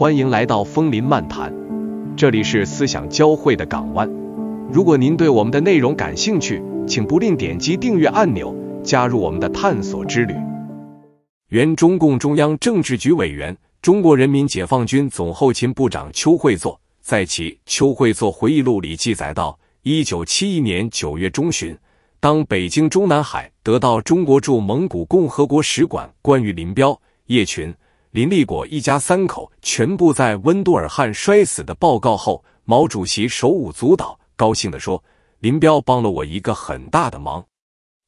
欢迎来到枫林漫谈，这里是思想交汇的港湾。如果您对我们的内容感兴趣，请不吝点击订阅按钮，加入我们的探索之旅。原中共中央政治局委员、中国人民解放军总后勤部长邱会作在其《邱会作回忆录》里记载到：一九七一年九月中旬，当北京中南海得到中国驻蒙古共和国使馆关于林彪、叶群。林立果一家三口全部在温都尔汗摔死的报告后，毛主席手舞足蹈，高兴的说：“林彪帮了我一个很大的忙。”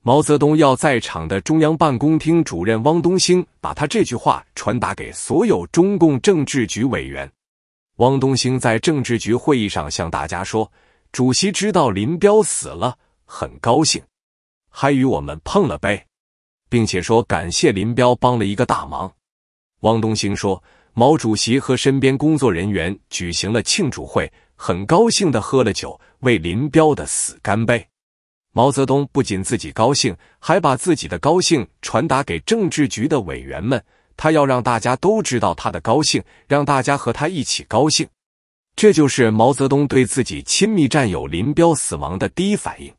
毛泽东要在场的中央办公厅主任汪东兴把他这句话传达给所有中共政治局委员。汪东兴在政治局会议上向大家说：“主席知道林彪死了，很高兴，还与我们碰了杯，并且说感谢林彪帮了一个大忙。”汪东兴说，毛主席和身边工作人员举行了庆祝会，很高兴的喝了酒，为林彪的死干杯。毛泽东不仅自己高兴，还把自己的高兴传达给政治局的委员们，他要让大家都知道他的高兴，让大家和他一起高兴。这就是毛泽东对自己亲密战友林彪死亡的第一反应。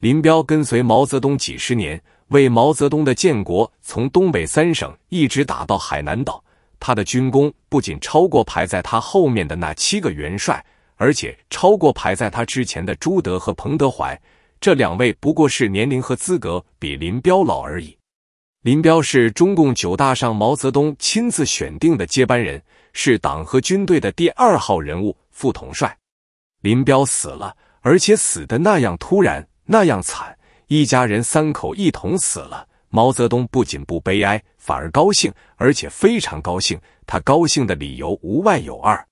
林彪跟随毛泽东几十年。为毛泽东的建国，从东北三省一直打到海南岛，他的军功不仅超过排在他后面的那七个元帅，而且超过排在他之前的朱德和彭德怀。这两位不过是年龄和资格比林彪老而已。林彪是中共九大上毛泽东亲自选定的接班人，是党和军队的第二号人物、副统帅。林彪死了，而且死的那样突然，那样惨。一家人三口一同死了，毛泽东不仅不悲哀，反而高兴，而且非常高兴。他高兴的理由无外有二：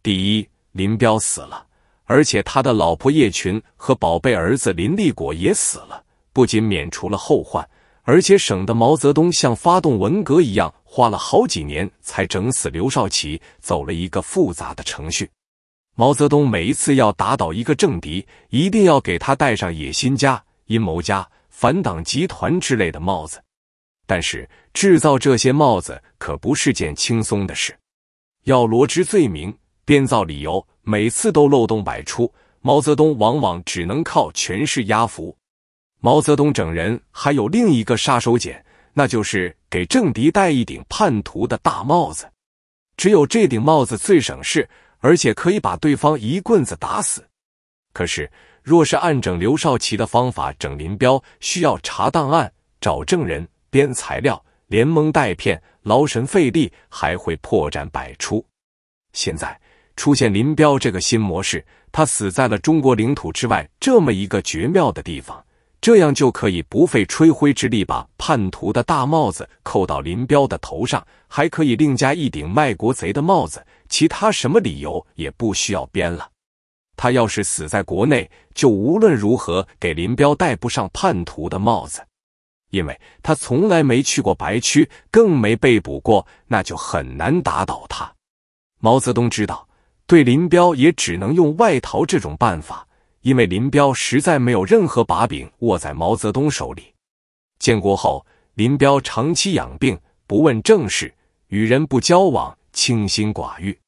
第一，林彪死了，而且他的老婆叶群和宝贝儿子林立果也死了，不仅免除了后患，而且省得毛泽东像发动文革一样花了好几年才整死刘少奇，走了一个复杂的程序。毛泽东每一次要打倒一个政敌，一定要给他带上野心家。阴谋家、反党集团之类的帽子，但是制造这些帽子可不是件轻松的事。要罗织罪名、编造理由，每次都漏洞百出。毛泽东往往只能靠权势压服。毛泽东整人还有另一个杀手锏，那就是给政敌戴一顶叛徒的大帽子。只有这顶帽子最省事，而且可以把对方一棍子打死。可是。若是按整刘少奇的方法整林彪，需要查档案、找证人、编材料，连蒙带骗，劳神费力，还会破绽百出。现在出现林彪这个新模式，他死在了中国领土之外这么一个绝妙的地方，这样就可以不费吹灰之力把叛徒的大帽子扣到林彪的头上，还可以另加一顶卖国贼的帽子，其他什么理由也不需要编了。他要是死在国内，就无论如何给林彪戴不上叛徒的帽子，因为他从来没去过白区，更没被捕过，那就很难打倒他。毛泽东知道，对林彪也只能用外逃这种办法，因为林彪实在没有任何把柄握在毛泽东手里。建国后，林彪长期养病，不问政事，与人不交往，清心寡欲。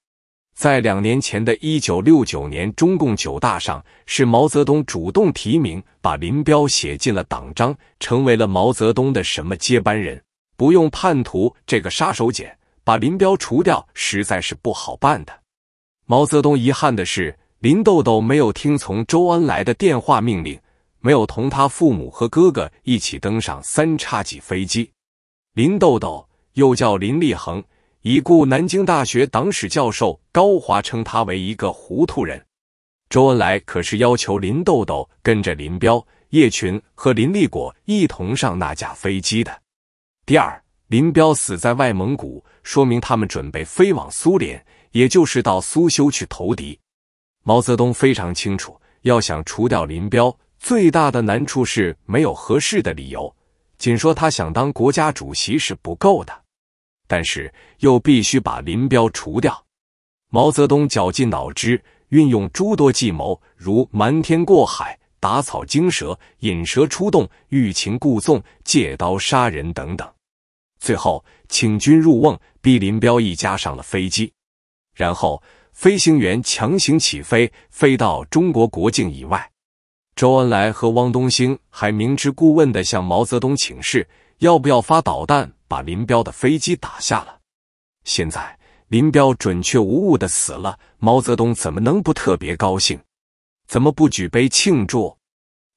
在两年前的1969年中共九大上，是毛泽东主动提名，把林彪写进了党章，成为了毛泽东的什么接班人？不用“叛徒”这个杀手锏，把林彪除掉，实在是不好办的。毛泽东遗憾的是，林豆豆没有听从周恩来的电话命令，没有同他父母和哥哥一起登上三叉戟飞机。林豆豆又叫林立衡。已故南京大学党史教授高华称他为一个糊涂人。周恩来可是要求林豆豆跟着林彪、叶群和林立果一同上那架飞机的。第二，林彪死在外蒙古，说明他们准备飞往苏联，也就是到苏修去投敌。毛泽东非常清楚，要想除掉林彪，最大的难处是没有合适的理由。仅说他想当国家主席是不够的。但是又必须把林彪除掉，毛泽东绞尽脑汁，运用诸多计谋，如瞒天过海、打草惊蛇、引蛇出洞、欲擒故纵、借刀杀人等等。最后，请君入瓮，逼林彪一家上了飞机，然后飞行员强行起飞，飞到中国国境以外。周恩来和汪东兴还明知故问地向毛泽东请示，要不要发导弹？把林彪的飞机打下了，现在林彪准确无误的死了，毛泽东怎么能不特别高兴？怎么不举杯庆祝？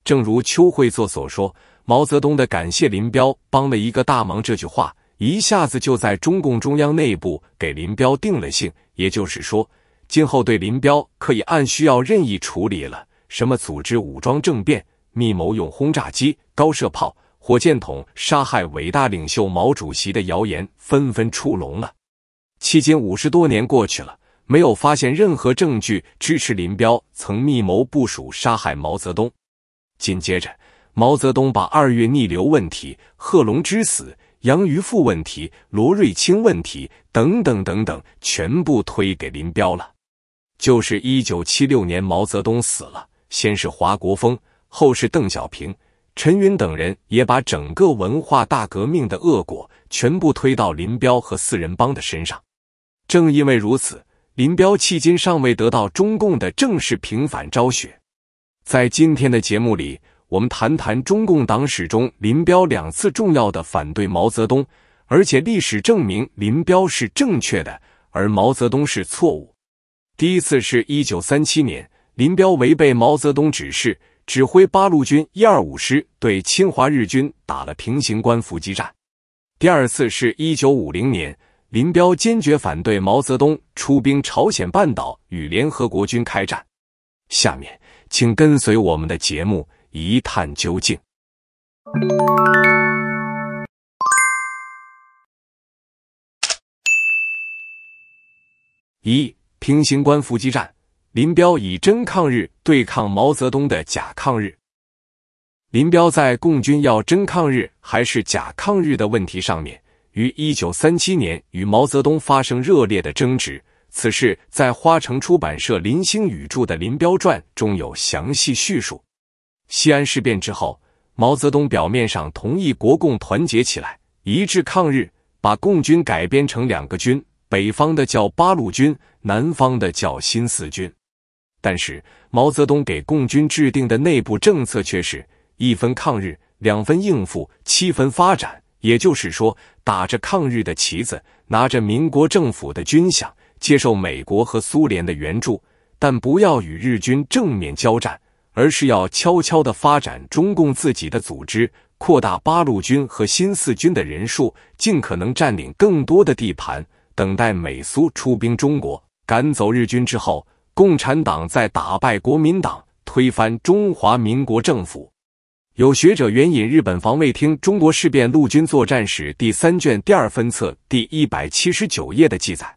正如邱会作所说，毛泽东的“感谢林彪帮了一个大忙”这句话，一下子就在中共中央内部给林彪定了性，也就是说，今后对林彪可以按需要任意处理了，什么组织武装政变、密谋用轰炸机、高射炮。火箭筒杀害伟大领袖毛主席的谣言纷纷出笼了。迄今五十多年过去了，没有发现任何证据支持林彪曾密谋部署杀害毛泽东。紧接着，毛泽东把二月逆流问题、贺龙之死、杨宇富问题、罗瑞卿问题等等等等全部推给林彪了。就是一九七六年毛泽东死了，先是华国锋，后是邓小平。陈云等人也把整个文化大革命的恶果全部推到林彪和四人帮的身上。正因为如此，林彪迄今尚未得到中共的正式平反昭雪。在今天的节目里，我们谈谈中共党史中林彪两次重要的反对毛泽东，而且历史证明林彪是正确的，而毛泽东是错误。第一次是一九三七年，林彪违背毛泽东指示。指挥八路军一二五师对侵华日军打了平型关伏击战。第二次是一九五零年，林彪坚决反对毛泽东出兵朝鲜半岛与联合国军开战。下面，请跟随我们的节目一探究竟。一、平型关伏击战。林彪以真抗日对抗毛泽东的假抗日。林彪在共军要真抗日还是假抗日的问题上面，于一九三七年与毛泽东发生热烈的争执。此事在花城出版社林星宇著的《林彪传》中有详细叙述。西安事变之后，毛泽东表面上同意国共团结起来，一致抗日，把共军改编成两个军，北方的叫八路军，南方的叫新四军。但是毛泽东给共军制定的内部政策却是一分抗日，两分应付，七分发展。也就是说，打着抗日的旗子，拿着民国政府的军饷，接受美国和苏联的援助，但不要与日军正面交战，而是要悄悄的发展中共自己的组织，扩大八路军和新四军的人数，尽可能占领更多的地盘，等待美苏出兵中国，赶走日军之后。共产党在打败国民党、推翻中华民国政府。有学者援引日本防卫厅《中国事变陆军作战史》第三卷第二分册第一百七十九页的记载：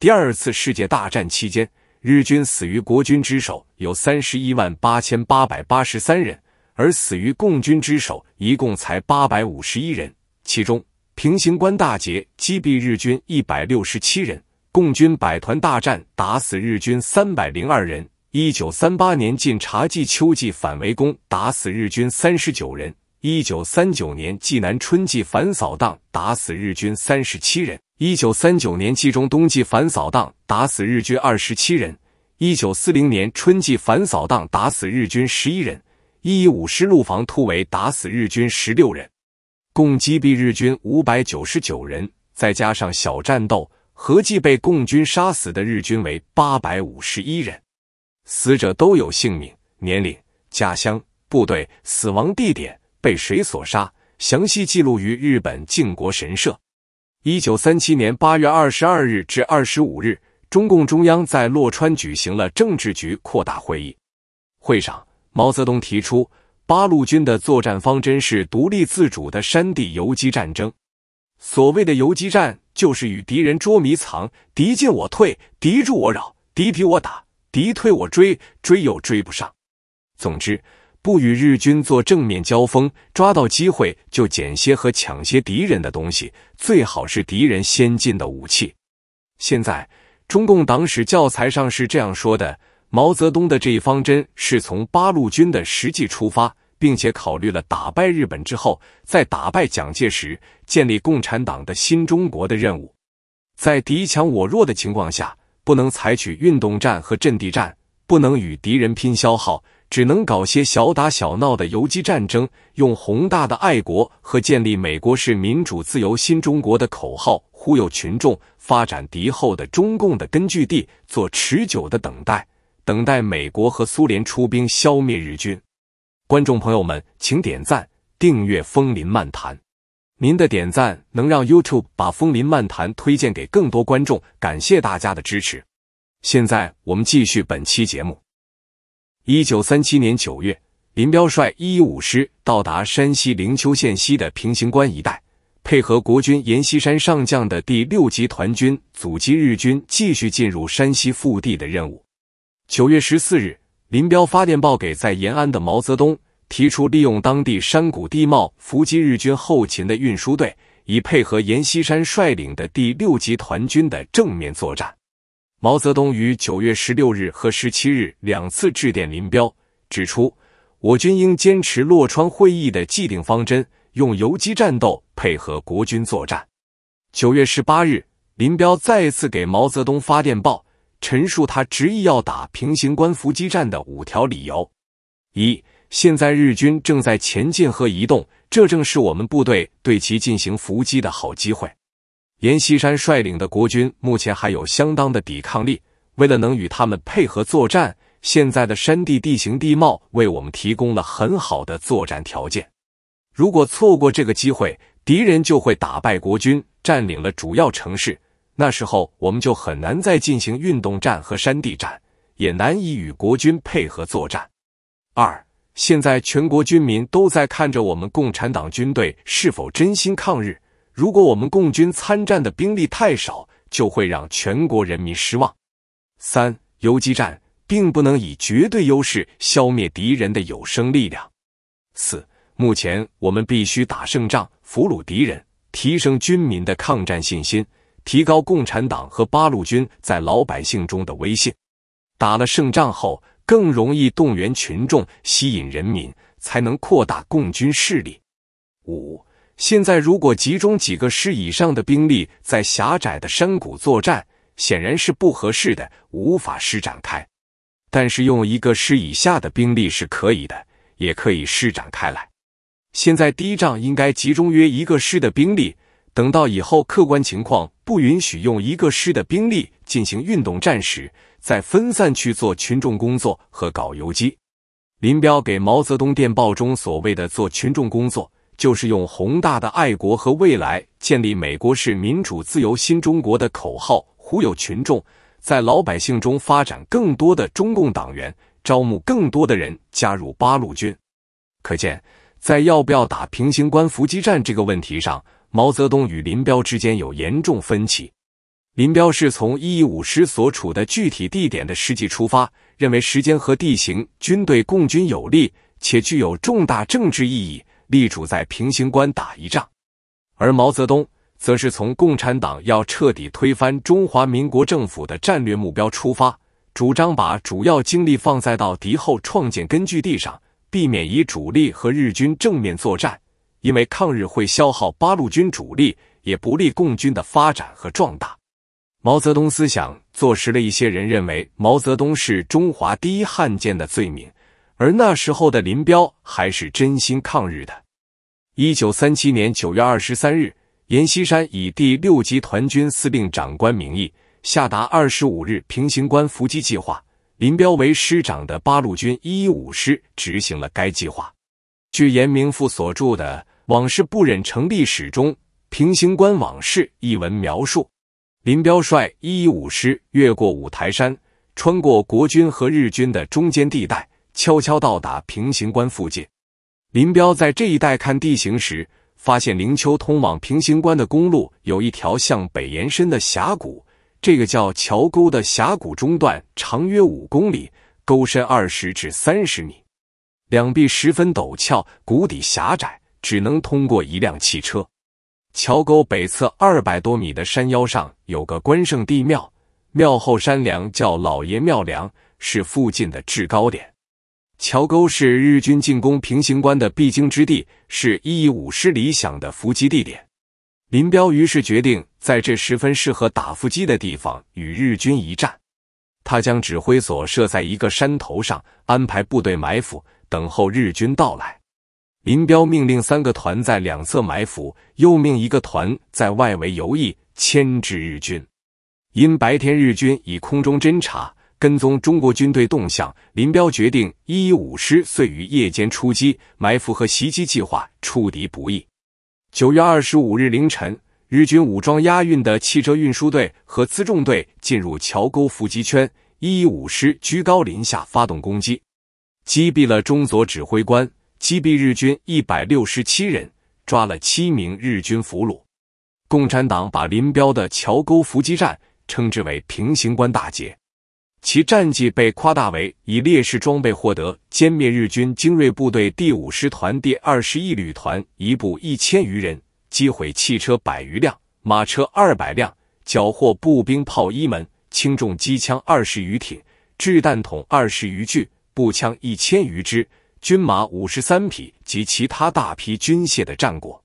第二次世界大战期间，日军死于国军之手有三十一万八千八百八十三人，而死于共军之手一共才八百五十一人，其中平型关大捷击毙日军一百六十七人。共军百团大战打死日军三百零二人。一九三八年晋察冀秋季反围攻打死日军三十九人。一九三九年济南春季反扫荡打死日军三十七人。一九三九年冀中冬季反扫荡打死日军二十七人。一九四零年春季反扫荡打死日军十一人。一五师陆防突围打死日军十六人，共击毙日军五百九十九人，再加上小战斗。合计被共军杀死的日军为八百五十一人，死者都有姓名、年龄、家乡、部队、死亡地点、被谁所杀，详细记录于日本靖国神社。一九三七年八月二十二日至二十五日，中共中央在洛川举行了政治局扩大会议，会上毛泽东提出，八路军的作战方针是独立自主的山地游击战争，所谓的游击战。就是与敌人捉迷藏，敌进我退，敌驻我扰，敌疲我打，敌退我追，追又追不上。总之，不与日军做正面交锋，抓到机会就捡些和抢些敌人的东西，最好是敌人先进的武器。现在中共党史教材上是这样说的：毛泽东的这一方针是从八路军的实际出发。并且考虑了打败日本之后再打败蒋介石、建立共产党的新中国的任务，在敌强我弱的情况下，不能采取运动战和阵地战，不能与敌人拼消耗，只能搞些小打小闹的游击战争，用宏大的爱国和建立美国式民主自由新中国的口号忽悠群众，发展敌后的中共的根据地，做持久的等待，等待美国和苏联出兵消灭日军。观众朋友们，请点赞、订阅《风林漫谈》。您的点赞能让 YouTube 把《风林漫谈》推荐给更多观众，感谢大家的支持。现在我们继续本期节目。一九三七年九月，林彪率一一五师到达山西灵丘县西的平型关一带，配合国军阎锡山上将的第六集团军阻击日军继续进入山西腹地的任务。九月十四日。林彪发电报给在延安的毛泽东，提出利用当地山谷地貌伏击日军后勤的运输队，以配合阎锡山率领的第六集团军的正面作战。毛泽东于九月十六日和十七日两次致电林彪，指出我军应坚持洛川会议的既定方针，用游击战斗配合国军作战。九月十八日，林彪再次给毛泽东发电报。陈述他执意要打平型关伏击战的五条理由：一、现在日军正在前进和移动，这正是我们部队对其进行伏击的好机会。阎锡山率领的国军目前还有相当的抵抗力，为了能与他们配合作战，现在的山地地形地貌为我们提供了很好的作战条件。如果错过这个机会，敌人就会打败国军，占领了主要城市。那时候我们就很难再进行运动战和山地战，也难以与国军配合作战。二，现在全国军民都在看着我们共产党军队是否真心抗日。如果我们共军参战的兵力太少，就会让全国人民失望。三，游击战并不能以绝对优势消灭敌人的有生力量。四，目前我们必须打胜仗，俘虏敌人，提升军民的抗战信心。提高共产党和八路军在老百姓中的威信，打了胜仗后更容易动员群众，吸引人民，才能扩大共军势力。五，现在如果集中几个师以上的兵力在狭窄的山谷作战，显然是不合适的，无法施展开。但是用一个师以下的兵力是可以的，也可以施展开来。现在第一仗应该集中约一个师的兵力，等到以后客观情况。不允许用一个师的兵力进行运动战时，再分散去做群众工作和搞游击。林彪给毛泽东电报中所谓的做群众工作，就是用宏大的爱国和未来建立美国式民主自由新中国的口号忽悠群众，在老百姓中发展更多的中共党员，招募更多的人加入八路军。可见，在要不要打平型关伏击战这个问题上。毛泽东与林彪之间有严重分歧。林彪是从一五师所处的具体地点的实际出发，认为时间和地形均对共军有利，且具有重大政治意义，力主在平型关打一仗；而毛泽东则是从共产党要彻底推翻中华民国政府的战略目标出发，主张把主要精力放在到敌后创建根据地上，避免以主力和日军正面作战。因为抗日会消耗八路军主力，也不利共军的发展和壮大。毛泽东思想坐实了一些人认为毛泽东是中华第一汉奸的罪名，而那时候的林彪还是真心抗日的。一九三七年九月二十三日，阎锡山以第六集团军司令长官名义下达二十五日平型关伏击计划，林彪为师长的八路军一一五师执行了该计划。据严明富所著的。往事不忍成历史中，平型关往事一文描述：林彪率一一五师越过五台山，穿过国军和日军的中间地带，悄悄到达平型关附近。林彪在这一带看地形时，发现灵丘通往平型关的公路有一条向北延伸的峡谷，这个叫桥沟的峡谷中段长约五公里，沟深二十至三十米，两壁十分陡峭，谷底狭窄。只能通过一辆汽车。桥沟北侧二百多米的山腰上有个关圣帝庙，庙后山梁叫老爷庙梁，是附近的制高点。桥沟是日军进攻平型关的必经之地，是一五师理想的伏击地点。林彪于是决定在这十分适合打伏击的地方与日军一战。他将指挥所设在一个山头上，安排部队埋伏，等候日军到来。林彪命令三个团在两侧埋伏，又命一个团在外围游弋，牵制日军。因白天日军以空中侦察跟踪中国军队动向，林彪决定一一五师遂于夜间出击，埋伏和袭击计划出敌不易。九月二十五日凌晨，日军武装押运的汽车运输队和辎重队进入桥沟伏击圈，一一五师居高临下发动攻击，击毙了中佐指挥官。击毙日军一百六十七人，抓了七名日军俘虏。共产党把林彪的桥沟伏击战称之为“平型关大捷”，其战绩被夸大为以劣势装备获得歼灭日军精锐部队第五师团第二十一旅团一部一千余人，击毁汽车百余辆、马车二百辆，缴获步兵炮一门、轻重机枪二十余挺、掷弹筒二十余具、步枪一千余支。军马五十三匹及其他大批军械的战果，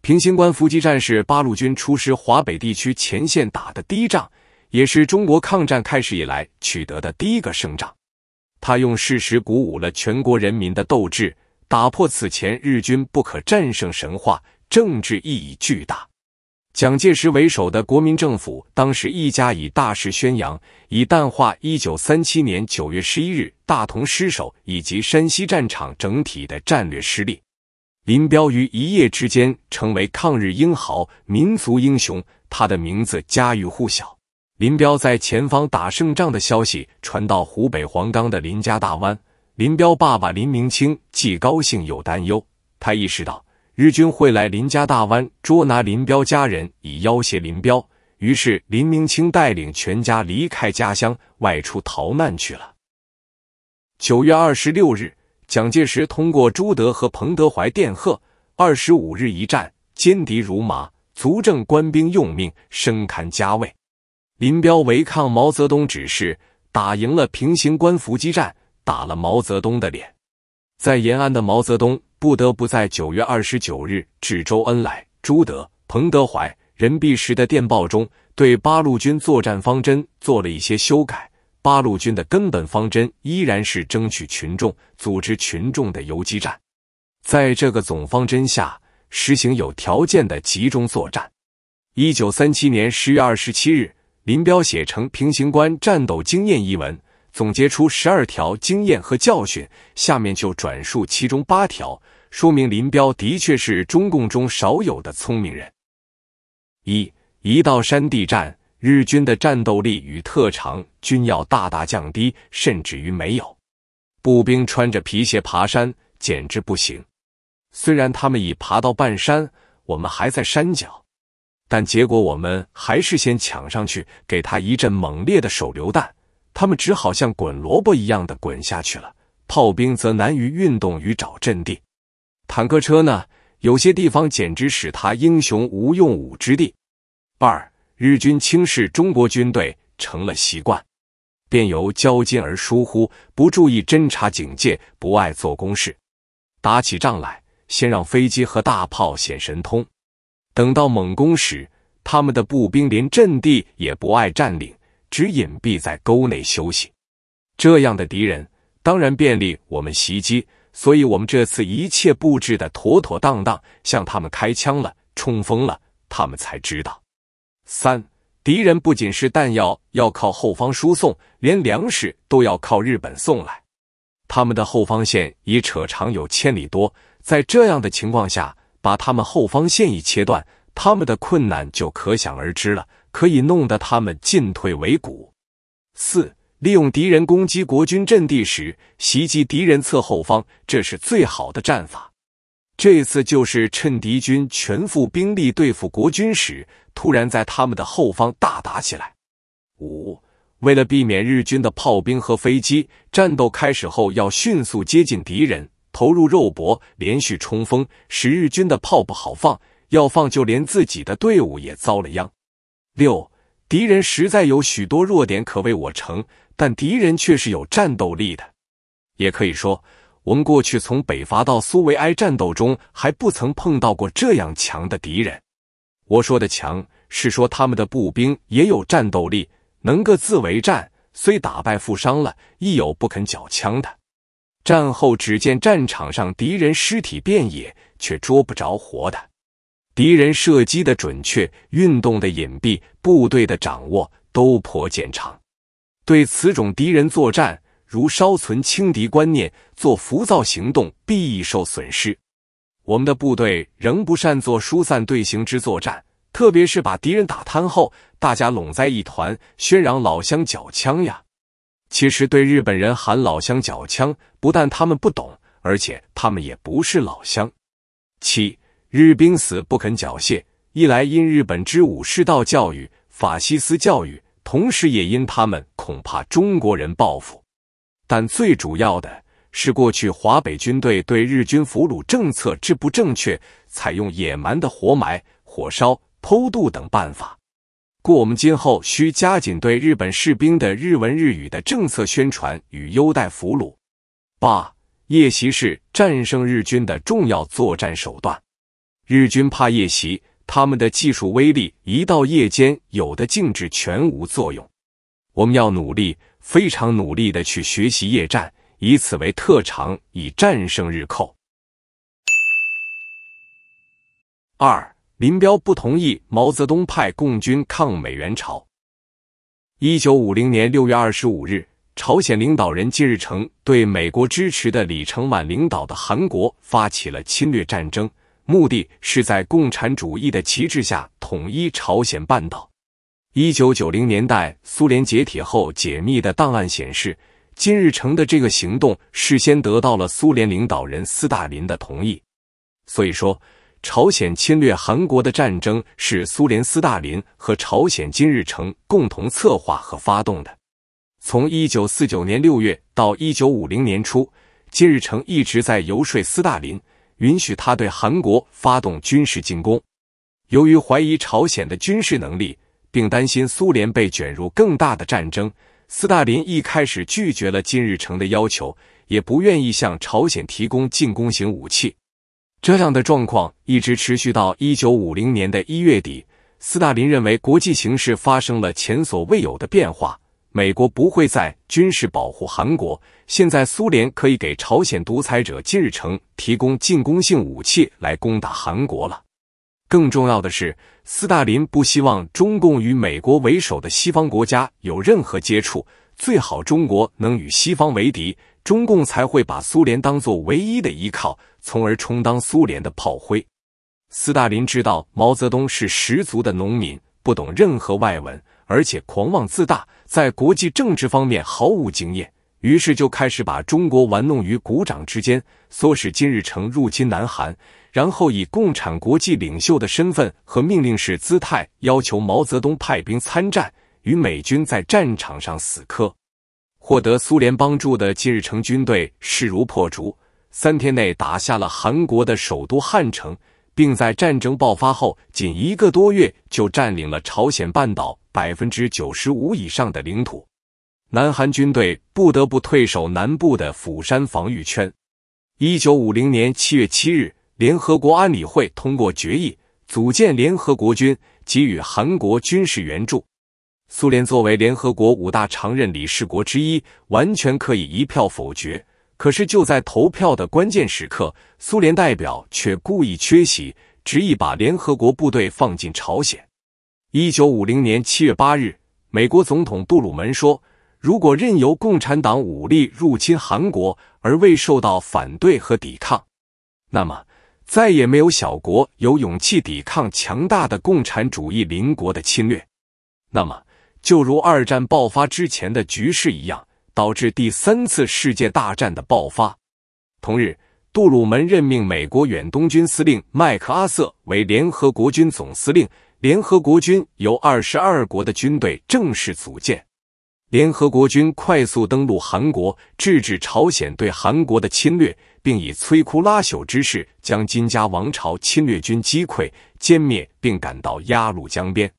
平型关伏击战是八路军出师华北地区前线打的第一仗，也是中国抗战开始以来取得的第一个胜仗。他用事实鼓舞了全国人民的斗志，打破此前日军不可战胜神话，政治意义巨大。蒋介石为首的国民政府当时一家以大事宣扬，以淡化一九三七年九月十一日大同失守以及山西战场整体的战略失利。林彪于一夜之间成为抗日英豪、民族英雄，他的名字家喻户晓。林彪在前方打胜仗的消息传到湖北黄冈的林家大湾，林彪爸爸林明清既高兴又担忧，他意识到。日军会来林家大湾捉拿林彪家人，以要挟林彪。于是林明清带领全家离开家乡，外出逃难去了。九月二十六日，蒋介石通过朱德和彭德怀电贺：“二十五日一战，歼敌如麻，足证官兵用命，升堪家慰。”林彪违抗毛泽东指示，打赢了平型关伏击战，打了毛泽东的脸。在延安的毛泽东。不得不在九月二十九日至周恩来、朱德、彭德怀、任弼时的电报中，对八路军作战方针做了一些修改。八路军的根本方针依然是争取群众、组织群众的游击战，在这个总方针下实行有条件的集中作战。一九三七年十月二十七日，林彪写成《平型关战斗经验》一文，总结出十二条经验和教训。下面就转述其中八条。说明林彪的确是中共中少有的聪明人。一，一到山地战，日军的战斗力与特长均要大大降低，甚至于没有。步兵穿着皮鞋爬山简直不行。虽然他们已爬到半山，我们还在山脚，但结果我们还是先抢上去，给他一阵猛烈的手榴弹，他们只好像滚萝卜一样的滚下去了。炮兵则难于运动与找阵地。坦克车呢，有些地方简直使他英雄无用武之地。二，日军轻视中国军队成了习惯，便由交金而疏忽，不注意侦察警戒，不爱做攻事，打起仗来先让飞机和大炮显神通，等到猛攻时，他们的步兵连阵地也不爱占领，只隐蔽在沟内休息。这样的敌人当然便利我们袭击。所以，我们这次一切布置的妥妥当当，向他们开枪了，冲锋了，他们才知道。三，敌人不仅是弹药要靠后方输送，连粮食都要靠日本送来。他们的后方线已扯长有千里多，在这样的情况下，把他们后方线一切断，他们的困难就可想而知了，可以弄得他们进退维谷。四。利用敌人攻击国军阵地时，袭击敌人侧后方，这是最好的战法。这次就是趁敌军全副兵力对付国军时，突然在他们的后方大打起来。五，为了避免日军的炮兵和飞机，战斗开始后要迅速接近敌人，投入肉搏，连续冲锋，使日军的炮不好放，要放就连自己的队伍也遭了殃。六，敌人实在有许多弱点，可为我乘。但敌人却是有战斗力的，也可以说，我们过去从北伐到苏维埃战斗中，还不曾碰到过这样强的敌人。我说的强，是说他们的步兵也有战斗力，能各自为战。虽打败负伤了，亦有不肯缴枪的。战后只见战场上敌人尸体遍野，却捉不着活的。敌人射击的准确，运动的隐蔽，部队的掌握，都颇见长。对此种敌人作战，如稍存轻敌观念，做浮躁行动，必易受损失。我们的部队仍不善做疏散队形之作战，特别是把敌人打瘫后，大家拢在一团，喧嚷“老乡缴枪”呀。其实对日本人喊“老乡缴枪”，不但他们不懂，而且他们也不是老乡。七日兵死不肯缴械，一来因日本之武士道教育、法西斯教育。同时，也因他们恐怕中国人报复，但最主要的是过去华北军队对日军俘虏政策治不正确，采用野蛮的活埋、火烧、偷渡等办法，故我们今后需加紧对日本士兵的日文日语的政策宣传与优待俘虏。八夜袭是战胜日军的重要作战手段，日军怕夜袭。他们的技术威力一到夜间，有的静止全无作用。我们要努力，非常努力的去学习夜战，以此为特长，以战胜日寇。二，林彪不同意毛泽东派共军抗美援朝。一九五零年六月二十五日，朝鲜领导人金日成对美国支持的李承晚领导的韩国发起了侵略战争。目的是在共产主义的旗帜下统一朝鲜半岛。一九九零年代苏联解体后解密的档案显示，金日成的这个行动事先得到了苏联领导人斯大林的同意。所以说，朝鲜侵略韩国的战争是苏联斯大林和朝鲜金日成共同策划和发动的。从一九四九年六月到一九五零年初，金日成一直在游说斯大林。允许他对韩国发动军事进攻。由于怀疑朝鲜的军事能力，并担心苏联被卷入更大的战争，斯大林一开始拒绝了金日成的要求，也不愿意向朝鲜提供进攻型武器。这样的状况一直持续到一九五零年的一月底。斯大林认为国际形势发生了前所未有的变化。美国不会在军事保护韩国。现在苏联可以给朝鲜独裁者金日成提供进攻性武器来攻打韩国了。更重要的是，斯大林不希望中共与美国为首的西方国家有任何接触，最好中国能与西方为敌，中共才会把苏联当做唯一的依靠，从而充当苏联的炮灰。斯大林知道毛泽东是十足的农民，不懂任何外文，而且狂妄自大。在国际政治方面毫无经验，于是就开始把中国玩弄于股掌之间，唆使金日成入侵南韩，然后以共产国际领袖的身份和命令式姿态，要求毛泽东派兵参战，与美军在战场上死磕。获得苏联帮助的金日成军队势如破竹，三天内打下了韩国的首都汉城，并在战争爆发后仅一个多月就占领了朝鲜半岛。百分之九十五以上的领土，南韩军队不得不退守南部的釜山防御圈。一九五零年七月七日，联合国安理会通过决议，组建联合国军，给予韩国军事援助。苏联作为联合国五大常任理事国之一，完全可以一票否决。可是就在投票的关键时刻，苏联代表却故意缺席，执意把联合国部队放进朝鲜。一九五零年七月八日，美国总统杜鲁门说：“如果任由共产党武力入侵韩国而未受到反对和抵抗，那么再也没有小国有勇气抵抗强大的共产主义邻国的侵略。那么就如二战爆发之前的局势一样，导致第三次世界大战的爆发。”同日，杜鲁门任命美国远东军司令麦克阿瑟为联合国军总司令。联合国军由二十二国的军队正式组建。联合国军快速登陆韩国，制止朝鲜对韩国的侵略，并以摧枯拉朽之势将金家王朝侵略军击溃、歼灭，并赶到鸭绿江边。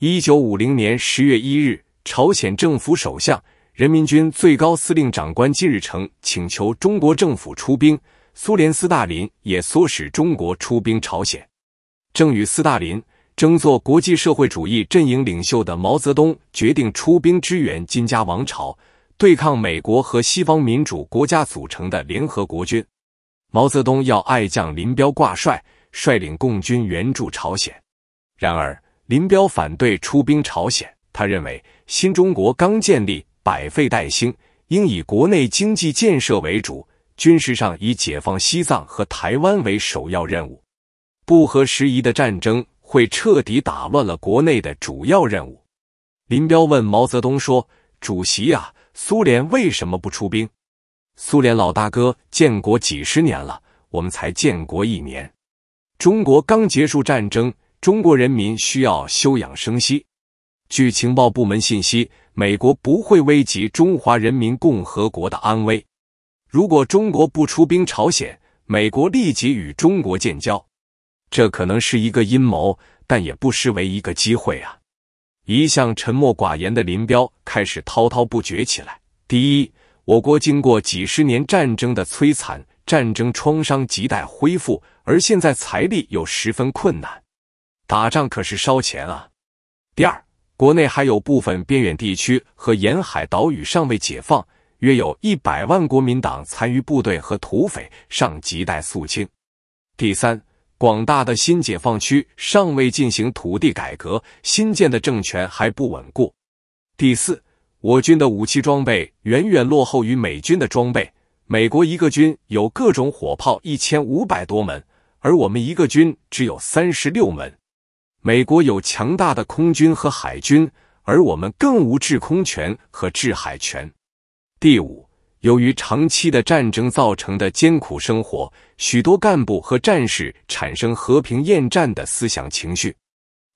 一九五零年十月一日，朝鲜政府首相、人民军最高司令长官金日成请求中国政府出兵，苏联斯大林也唆使中国出兵朝鲜。正与斯大林。争做国际社会主义阵营领袖的毛泽东决定出兵支援金家王朝，对抗美国和西方民主国家组成的联合国军。毛泽东要爱将林彪挂帅，率领共军援助朝鲜。然而，林彪反对出兵朝鲜，他认为新中国刚建立，百废待兴，应以国内经济建设为主，军事上以解放西藏和台湾为首要任务。不合时宜的战争。会彻底打乱了国内的主要任务。林彪问毛泽东说：“主席呀，苏联为什么不出兵？苏联老大哥建国几十年了，我们才建国一年。中国刚结束战争，中国人民需要休养生息。据情报部门信息，美国不会危及中华人民共和国的安危。如果中国不出兵朝鲜，美国立即与中国建交。”这可能是一个阴谋，但也不失为一个机会啊！一向沉默寡言的林彪开始滔滔不绝起来。第一，我国经过几十年战争的摧残，战争创伤亟待恢复，而现在财力又十分困难，打仗可是烧钱啊！第二，国内还有部分边远地区和沿海岛屿尚未解放，约有一百万国民党残余部队和土匪尚亟待肃清。第三。广大的新解放区尚未进行土地改革，新建的政权还不稳固。第四，我军的武器装备远远落后于美军的装备。美国一个军有各种火炮一千五百多门，而我们一个军只有三十六门。美国有强大的空军和海军，而我们更无制空权和制海权。第五。由于长期的战争造成的艰苦生活，许多干部和战士产生和平厌战的思想情绪。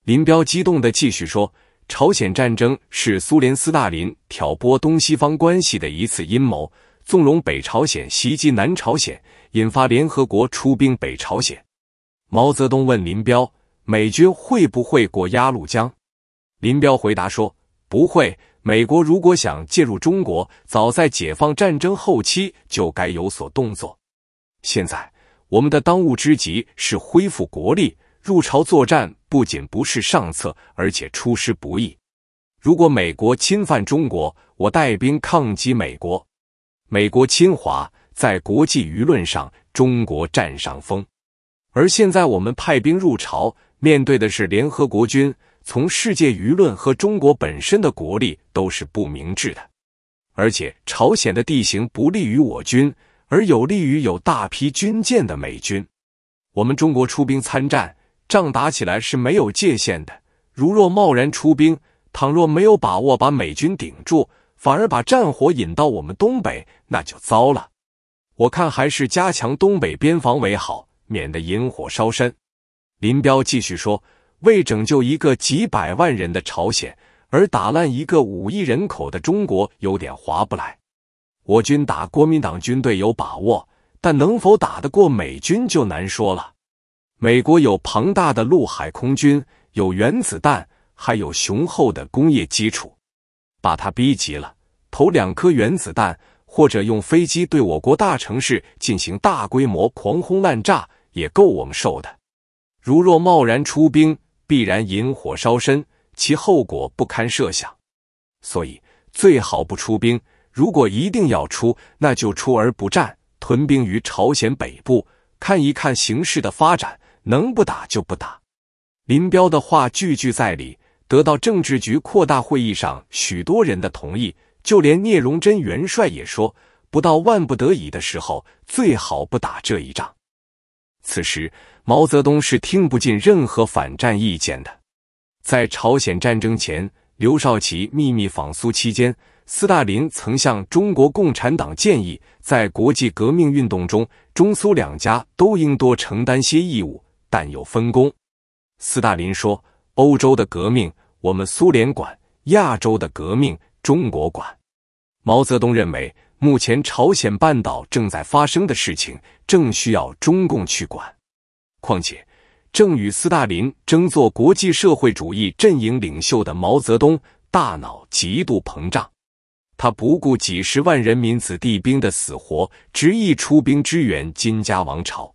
林彪激动地继续说：“朝鲜战争是苏联斯大林挑拨东西方关系的一次阴谋，纵容北朝鲜袭击南朝鲜，引发联合国出兵北朝鲜。”毛泽东问林彪：“美军会不会过鸭绿江？”林彪回答说：“不会。”美国如果想介入中国，早在解放战争后期就该有所动作。现在我们的当务之急是恢复国力。入朝作战不仅不是上策，而且出师不易。如果美国侵犯中国，我带兵抗击美国。美国侵华，在国际舆论上中国占上风。而现在我们派兵入朝，面对的是联合国军。从世界舆论和中国本身的国力都是不明智的，而且朝鲜的地形不利于我军，而有利于有大批军舰的美军。我们中国出兵参战，仗打起来是没有界限的。如若贸然出兵，倘若没有把握把美军顶住，反而把战火引到我们东北，那就糟了。我看还是加强东北边防为好，免得引火烧身。林彪继续说。为拯救一个几百万人的朝鲜而打烂一个五亿人口的中国，有点划不来。我军打国民党军队有把握，但能否打得过美军就难说了。美国有庞大的陆海空军，有原子弹，还有雄厚的工业基础。把他逼急了，投两颗原子弹，或者用飞机对我国大城市进行大规模狂轰滥炸，也够我们受的。如若贸然出兵，必然引火烧身，其后果不堪设想。所以最好不出兵。如果一定要出，那就出而不战，屯兵于朝鲜北部，看一看形势的发展，能不打就不打。林彪的话句句在理，得到政治局扩大会议上许多人的同意，就连聂荣臻元帅也说，不到万不得已的时候，最好不打这一仗。此时，毛泽东是听不进任何反战意见的。在朝鲜战争前，刘少奇秘密访苏期间，斯大林曾向中国共产党建议，在国际革命运动中，中苏两家都应多承担些义务，但有分工。斯大林说：“欧洲的革命我们苏联管，亚洲的革命中国管。”毛泽东认为。目前朝鲜半岛正在发生的事情，正需要中共去管。况且，正与斯大林争做国际社会主义阵营领袖的毛泽东，大脑极度膨胀，他不顾几十万人民子弟兵的死活，执意出兵支援金家王朝。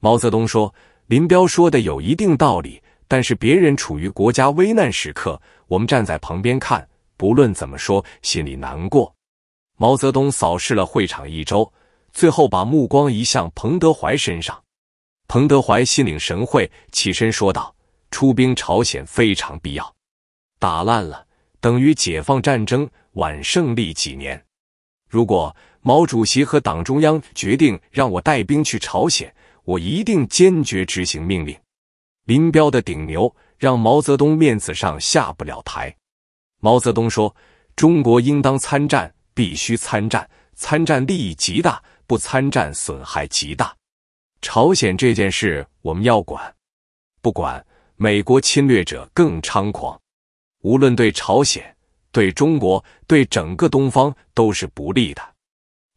毛泽东说：“林彪说的有一定道理，但是别人处于国家危难时刻，我们站在旁边看，不论怎么说，心里难过。”毛泽东扫视了会场一周，最后把目光移向彭德怀身上。彭德怀心领神会，起身说道：“出兵朝鲜非常必要，打烂了等于解放战争晚胜利几年。如果毛主席和党中央决定让我带兵去朝鲜，我一定坚决执行命令。”林彪的顶牛让毛泽东面子上下不了台。毛泽东说：“中国应当参战。”必须参战，参战利益极大，不参战损害极大。朝鲜这件事我们要管，不管美国侵略者更猖狂，无论对朝鲜、对中国、对整个东方都是不利的。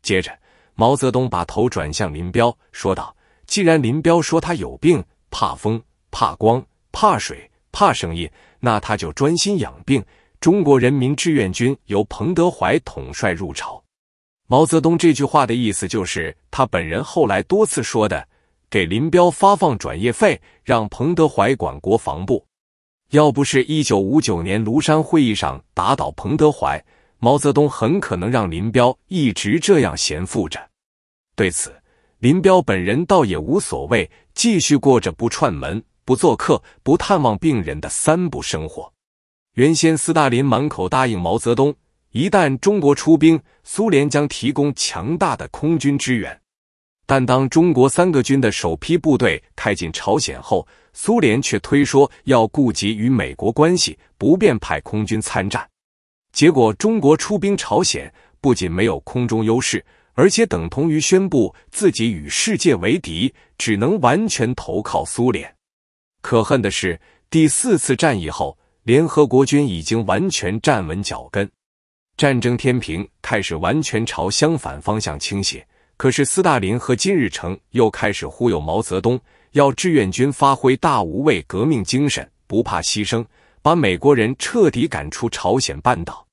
接着，毛泽东把头转向林彪，说道：“既然林彪说他有病，怕风，怕光，怕水，怕声音，那他就专心养病。”中国人民志愿军由彭德怀统帅入朝。毛泽东这句话的意思就是，他本人后来多次说的：给林彪发放转业费，让彭德怀管国防部。要不是1959年庐山会议上打倒彭德怀，毛泽东很可能让林彪一直这样闲赋着。对此，林彪本人倒也无所谓，继续过着不串门、不做客、不探望病人的“三不”生活。原先，斯大林满口答应毛泽东，一旦中国出兵，苏联将提供强大的空军支援。但当中国三个军的首批部队开进朝鲜后，苏联却推说要顾及与美国关系，不便派空军参战。结果，中国出兵朝鲜不仅没有空中优势，而且等同于宣布自己与世界为敌，只能完全投靠苏联。可恨的是，第四次战役后。联合国军已经完全站稳脚跟，战争天平开始完全朝相反方向倾斜。可是斯大林和金日成又开始忽悠毛泽东，要志愿军发挥大无畏革命精神，不怕牺牲，把美国人彻底赶出朝鲜半岛。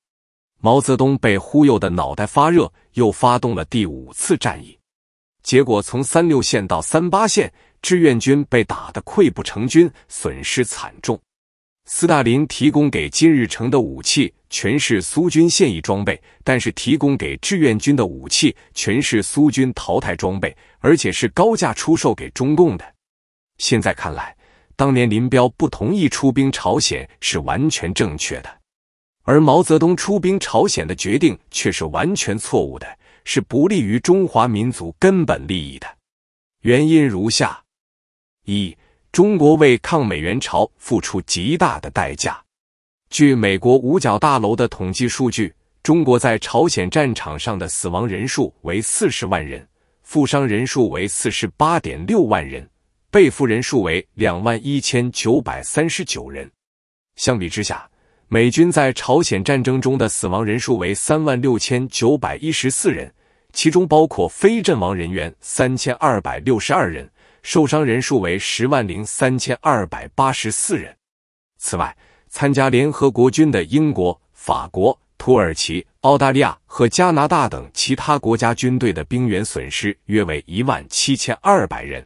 毛泽东被忽悠的脑袋发热，又发动了第五次战役。结果从三六线到三八线，志愿军被打得溃不成军，损失惨重。斯大林提供给金日成的武器全是苏军现役装备，但是提供给志愿军的武器全是苏军淘汰装备，而且是高价出售给中共的。现在看来，当年林彪不同意出兵朝鲜是完全正确的，而毛泽东出兵朝鲜的决定却是完全错误的，是不利于中华民族根本利益的。原因如下：一。中国为抗美援朝付出极大的代价。据美国五角大楼的统计数据，中国在朝鲜战场上的死亡人数为四十万人，负伤人数为四十八点六万人，被俘人数为两万一千九百三十九人。相比之下，美军在朝鲜战争中的死亡人数为三万六千九百一十四人，其中包括非阵亡人员三千二百六十二人。受伤人数为十万零三千二百八十四人。此外，参加联合国军的英国、法国、土耳其、澳大利亚和加拿大等其他国家军队的兵员损失约为一万七千二百人。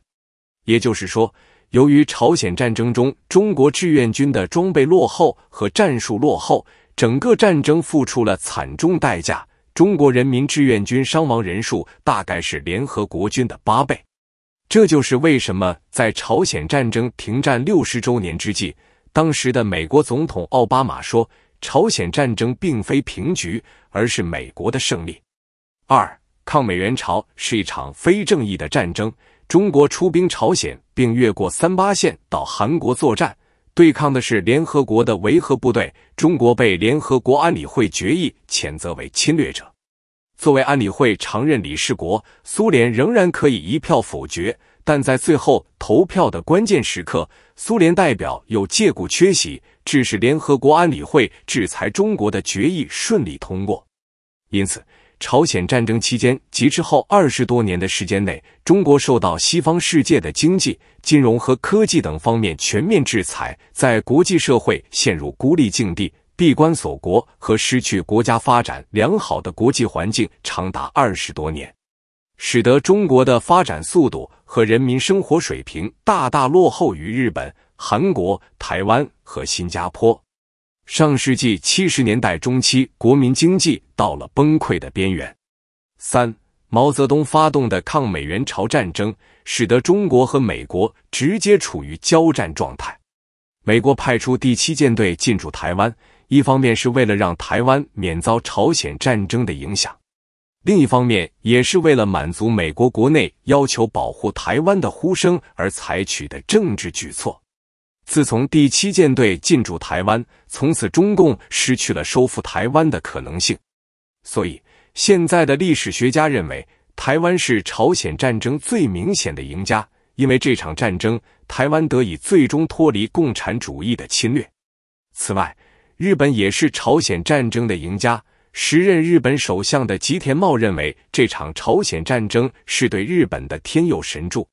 也就是说，由于朝鲜战争中中国志愿军的装备落后和战术落后，整个战争付出了惨重代价。中国人民志愿军伤亡人数大概是联合国军的八倍。这就是为什么在朝鲜战争停战六十周年之际，当时的美国总统奥巴马说：“朝鲜战争并非平局，而是美国的胜利。”二、抗美援朝是一场非正义的战争。中国出兵朝鲜，并越过三八线到韩国作战，对抗的是联合国的维和部队。中国被联合国安理会决议谴责为侵略者。作为安理会常任理事国，苏联仍然可以一票否决，但在最后投票的关键时刻，苏联代表又借故缺席，致使联合国安理会制裁中国的决议顺利通过。因此，朝鲜战争期间及之后二十多年的时间内，中国受到西方世界的经济、金融和科技等方面全面制裁，在国际社会陷入孤立境地。闭关锁国和失去国家发展良好的国际环境长达二十多年，使得中国的发展速度和人民生活水平大大落后于日本、韩国、台湾和新加坡。上世纪七十年代中期，国民经济到了崩溃的边缘。三，毛泽东发动的抗美援朝战争，使得中国和美国直接处于交战状态。美国派出第七舰队进驻台湾。一方面是为了让台湾免遭朝鲜战争的影响，另一方面也是为了满足美国国内要求保护台湾的呼声而采取的政治举措。自从第七舰队进驻台湾，从此中共失去了收复台湾的可能性。所以，现在的历史学家认为，台湾是朝鲜战争最明显的赢家，因为这场战争，台湾得以最终脱离共产主义的侵略。此外，日本也是朝鲜战争的赢家。时任日本首相的吉田茂认为，这场朝鲜战争是对日本的天佑神助。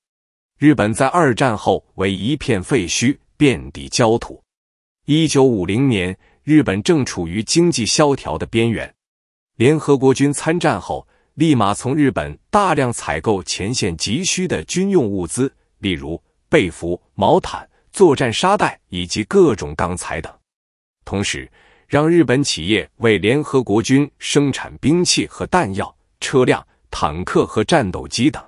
日本在二战后为一片废墟，遍地焦土。一九五零年，日本正处于经济萧条的边缘。联合国军参战后，立马从日本大量采购前线急需的军用物资，例如被服、毛毯、作战沙袋以及各种钢材等。同时，让日本企业为联合国军生产兵器和弹药、车辆、坦克和战斗机等。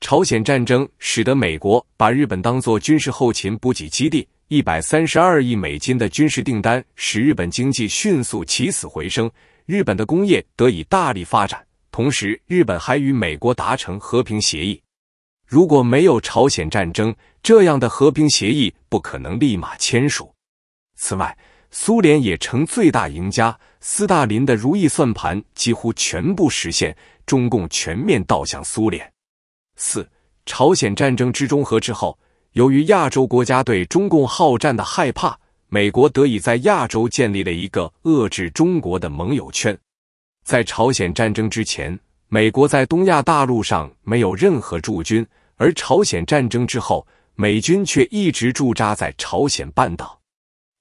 朝鲜战争使得美国把日本当做军事后勤补给基地，一百三十二亿美金的军事订单使日本经济迅速起死回生，日本的工业得以大力发展。同时，日本还与美国达成和平协议。如果没有朝鲜战争，这样的和平协议不可能立马签署。此外，苏联也成最大赢家，斯大林的如意算盘几乎全部实现。中共全面倒向苏联。四朝鲜战争之中和之后，由于亚洲国家对中共好战的害怕，美国得以在亚洲建立了一个遏制中国的盟友圈。在朝鲜战争之前，美国在东亚大陆上没有任何驻军，而朝鲜战争之后，美军却一直驻扎在朝鲜半岛。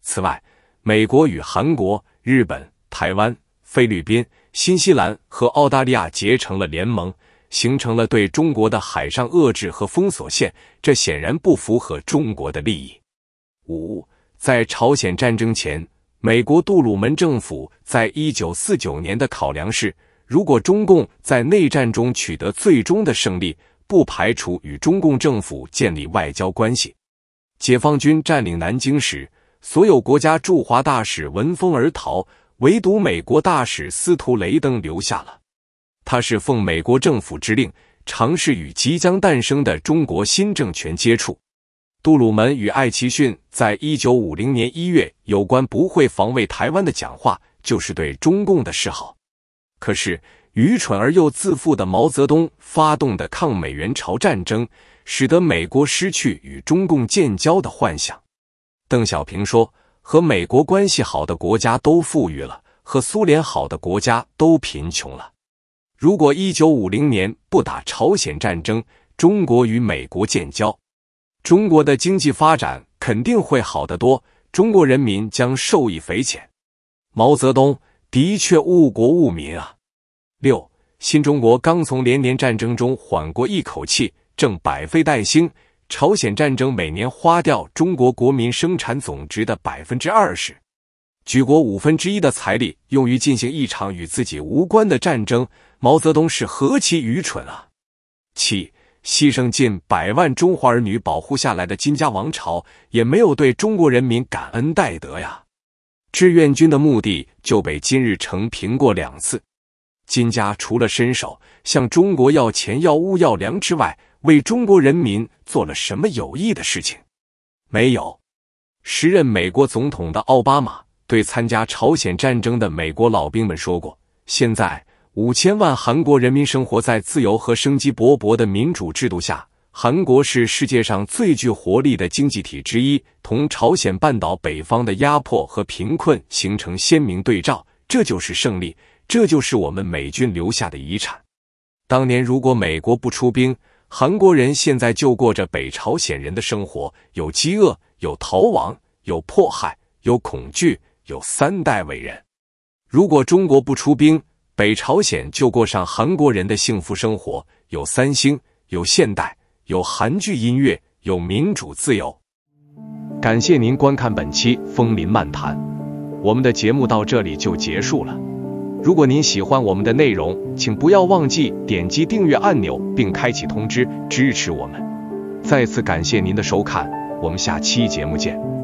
此外，美国与韩国、日本、台湾、菲律宾、新西兰和澳大利亚结成了联盟，形成了对中国的海上遏制和封锁线，这显然不符合中国的利益。五，在朝鲜战争前，美国杜鲁门政府在1949年的考量是，如果中共在内战中取得最终的胜利，不排除与中共政府建立外交关系。解放军占领南京时。所有国家驻华大使闻风而逃，唯独美国大使司徒雷登留下了。他是奉美国政府之令，尝试与即将诞生的中国新政权接触。杜鲁门与艾奇逊在一九五零年一月有关不会防卫台湾的讲话，就是对中共的示好。可是，愚蠢而又自负的毛泽东发动的抗美援朝战争，使得美国失去与中共建交的幻想。邓小平说：“和美国关系好的国家都富裕了，和苏联好的国家都贫穷了。如果一九五零年不打朝鲜战争，中国与美国建交，中国的经济发展肯定会好得多，中国人民将受益匪浅。”毛泽东的确误国误民啊！六，新中国刚从连年战争中缓过一口气，正百废待兴。朝鲜战争每年花掉中国国民生产总值的百分之二十，举国五分之一的财力用于进行一场与自己无关的战争，毛泽东是何其愚蠢啊！七，牺牲近百万中华儿女保护下来的金家王朝，也没有对中国人民感恩戴德呀。志愿军的目的就被金日成评过两次，金家除了伸手向中国要钱要物要粮之外。为中国人民做了什么有益的事情？没有。时任美国总统的奥巴马对参加朝鲜战争的美国老兵们说过：“现在五千万韩国人民生活在自由和生机勃勃的民主制度下，韩国是世界上最具活力的经济体之一，同朝鲜半岛北方的压迫和贫困形成鲜明对照。这就是胜利，这就是我们美军留下的遗产。当年如果美国不出兵，”韩国人现在就过着北朝鲜人的生活，有饥饿，有逃亡，有迫害，有恐惧，有三代伟人。如果中国不出兵，北朝鲜就过上韩国人的幸福生活，有三星，有现代，有韩剧音乐，有民主自由。感谢您观看本期《风林漫谈》，我们的节目到这里就结束了。如果您喜欢我们的内容，请不要忘记点击订阅按钮并开启通知，支持我们。再次感谢您的收看，我们下期节目见。